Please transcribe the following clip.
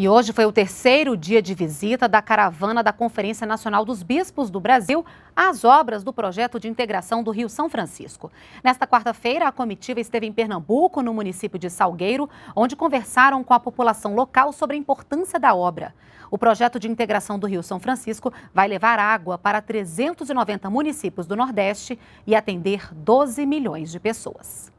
E hoje foi o terceiro dia de visita da caravana da Conferência Nacional dos Bispos do Brasil às obras do projeto de integração do Rio São Francisco. Nesta quarta-feira, a comitiva esteve em Pernambuco, no município de Salgueiro, onde conversaram com a população local sobre a importância da obra. O projeto de integração do Rio São Francisco vai levar água para 390 municípios do Nordeste e atender 12 milhões de pessoas.